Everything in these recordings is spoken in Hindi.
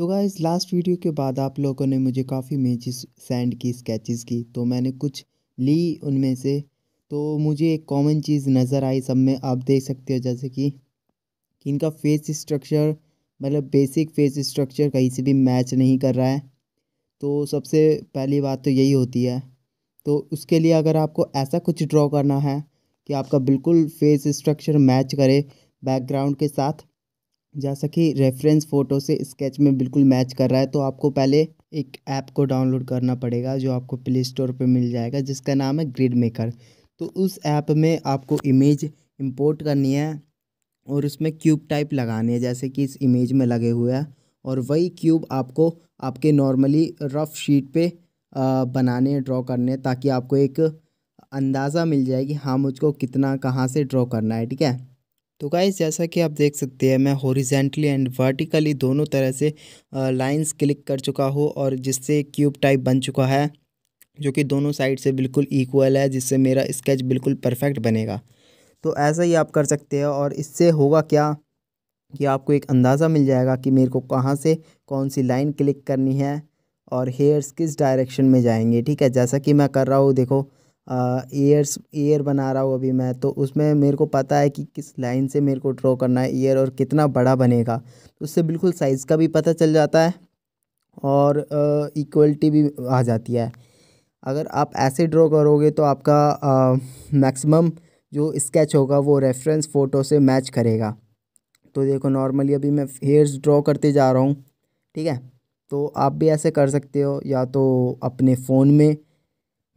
तो इस लास्ट वीडियो के बाद आप लोगों ने मुझे काफ़ी मेजिस सेंड की स्केचेस की तो मैंने कुछ ली उनमें से तो मुझे एक कॉमन चीज़ नज़र आई सब में आप देख सकते हो जैसे कि इनका फेस स्ट्रक्चर मतलब बेसिक फेस स्ट्रक्चर कहीं से भी मैच नहीं कर रहा है तो सबसे पहली बात तो यही होती है तो उसके लिए अगर आपको ऐसा कुछ ड्रॉ करना है कि आपका बिल्कुल फेस स्ट्रक्चर मैच करे बैकग्राउंड के साथ जैसा कि रेफरेंस फ़ोटो से स्केच में बिल्कुल मैच कर रहा है तो आपको पहले एक ऐप को डाउनलोड करना पड़ेगा जो आपको प्ले स्टोर पर मिल जाएगा जिसका नाम है ग्रिड मेकर तो उस ऐप में आपको इमेज इंपोर्ट करनी है और उसमें क्यूब टाइप लगानी है जैसे कि इस इमेज में लगे हुए हैं और वही क्यूब आपको आपके नॉर्मली रफ़ शीट पे बनाने ड्रॉ करने ताकि आपको एक अंदाज़ा मिल जाए कि हाँ मुझको कितना कहाँ से ड्रॉ करना है ठीक है तो गाइस जैसा कि आप देख सकते हैं मैं हॉरिजेंटली एंड वर्टिकली दोनों तरह से लाइंस क्लिक कर चुका हूँ और जिससे क्यूब टाइप बन चुका है जो कि दोनों साइड से बिल्कुल इक्वल है जिससे मेरा स्केच बिल्कुल परफेक्ट बनेगा तो ऐसा ही आप कर सकते हैं और इससे होगा क्या कि आपको एक अंदाज़ा मिल जाएगा कि मेरे को कहाँ से कौन सी लाइन क्लिक करनी है और हेयर्स किस डायरेक्शन में जाएंगे ठीक है जैसा कि मैं कर रहा हूँ देखो ईयर्स ईयर बना रहा हूँ अभी मैं तो उसमें मेरे को पता है कि किस लाइन से मेरे को ड्रॉ करना है ईयर और कितना बड़ा बनेगा तो उससे बिल्कुल साइज़ का भी पता चल जाता है और इक्वलिटी भी आ जाती है अगर आप ऐसे ड्रॉ करोगे तो आपका मैक्सिमम जो स्केच होगा वो रेफरेंस फ़ोटो से मैच करेगा तो देखो नॉर्मली अभी मैं हेयर्स ड्रॉ करते जा रहा हूँ ठीक है तो आप भी ऐसे कर सकते हो या तो अपने फ़ोन में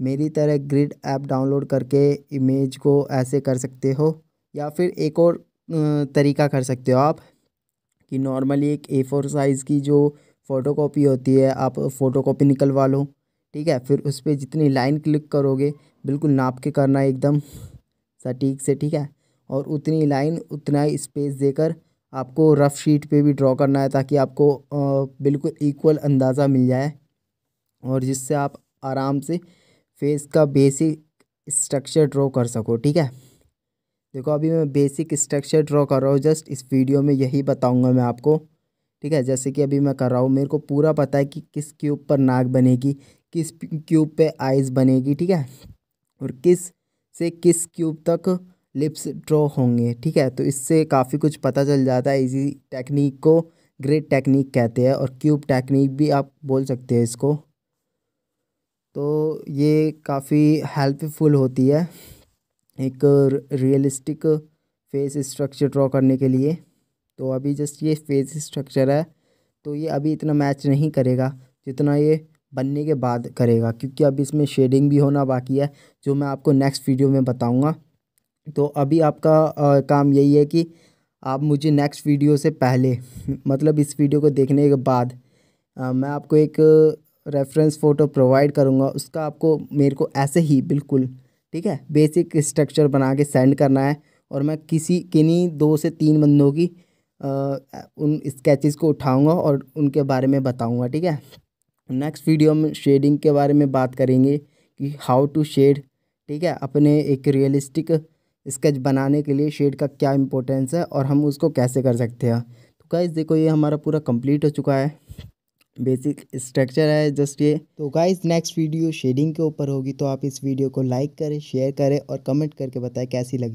मेरी तरह ग्रिड ऐप डाउनलोड करके इमेज को ऐसे कर सकते हो या फिर एक और तरीका कर सकते हो आप कि नॉर्मली एक ए फोर साइज़ की जो फ़ोटो कापी होती है आप फ़ोटो कापी निकलवा लो ठीक है फिर उस पर जितनी लाइन क्लिक करोगे बिल्कुल नाप के करना एकदम सटीक से ठीक है और उतनी लाइन उतना ही स्पेस देकर आपको रफ़ शीट पे भी ड्रॉ करना है ताकि आपको बिल्कुल इक्वल अंदाज़ा मिल जाए और जिससे आप आराम से फेस का बेसिक स्ट्रक्चर ड्रॉ कर सको ठीक है देखो अभी मैं बेसिक स्ट्रक्चर ड्रॉ कर रहा हूँ जस्ट इस वीडियो में यही बताऊँगा मैं आपको ठीक है जैसे कि अभी मैं कर रहा हूँ मेरे को पूरा पता है कि किस क्यूब पर नाक बनेगी किस क्यूब पे आइज़ बनेगी ठीक है और किस से किस क्यूब तक लिप्स ड्रॉ होंगे ठीक है तो इससे काफ़ी कुछ पता चल जाता है इसी टेक्निक को ग्रेट टेक्निक कहते हैं और क्यूब टेक्निक भी आप बोल सकते हैं इसको तो ये काफ़ी हेल्पफुल होती है एक रियलिस्टिक फेस स्ट्रक्चर ड्रॉ करने के लिए तो अभी जस्ट ये फेस स्ट्रक्चर है तो ये अभी इतना मैच नहीं करेगा जितना ये बनने के बाद करेगा क्योंकि अभी इसमें शेडिंग भी होना बाकी है जो मैं आपको नेक्स्ट वीडियो में बताऊंगा तो अभी आपका आ, काम यही है कि आप मुझे नेक्स्ट वीडियो से पहले मतलब इस वीडियो को देखने के बाद आ, मैं आपको एक रेफरेंस फ़ोटो प्रोवाइड करूँगा उसका आपको मेरे को ऐसे ही बिल्कुल ठीक है बेसिक स्ट्रक्चर बना के सेंड करना है और मैं किसी किन्हीं दो से तीन बंदों की आ, उन स्केचेस को उठाऊँगा और उनके बारे में बताऊँगा ठीक है नेक्स्ट वीडियो में शेडिंग के बारे में बात करेंगे कि हाउ टू शेड ठीक है अपने एक रियलिस्टिक स्केच बनाने के लिए शेड का क्या इम्पोर्टेंस है और हम उसको कैसे कर सकते हैं तो कैसे देखो ये हमारा पूरा कंप्लीट हो चुका है बेसिक स्ट्रक्चर है जस्ट ये तो गाइस नेक्स्ट वीडियो शेडिंग के ऊपर होगी तो आप इस वीडियो को लाइक करें शेयर करें और कमेंट करके बताएं कैसी लगी